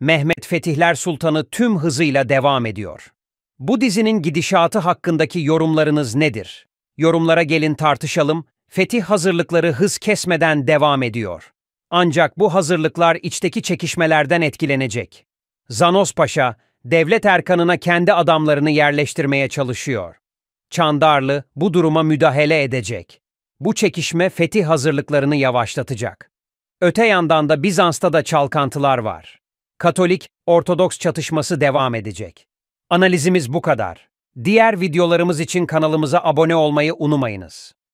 Mehmet Fetihler Sultanı tüm hızıyla devam ediyor. Bu dizinin gidişatı hakkındaki yorumlarınız nedir? Yorumlara gelin tartışalım. Fetih hazırlıkları hız kesmeden devam ediyor. Ancak bu hazırlıklar içteki çekişmelerden etkilenecek. Zanos Paşa, devlet erkanına kendi adamlarını yerleştirmeye çalışıyor. Çandarlı bu duruma müdahale edecek. Bu çekişme fetih hazırlıklarını yavaşlatacak. Öte yandan da Bizans'ta da çalkantılar var. Katolik-Ortodoks çatışması devam edecek. Analizimiz bu kadar. Diğer videolarımız için kanalımıza abone olmayı unutmayınız.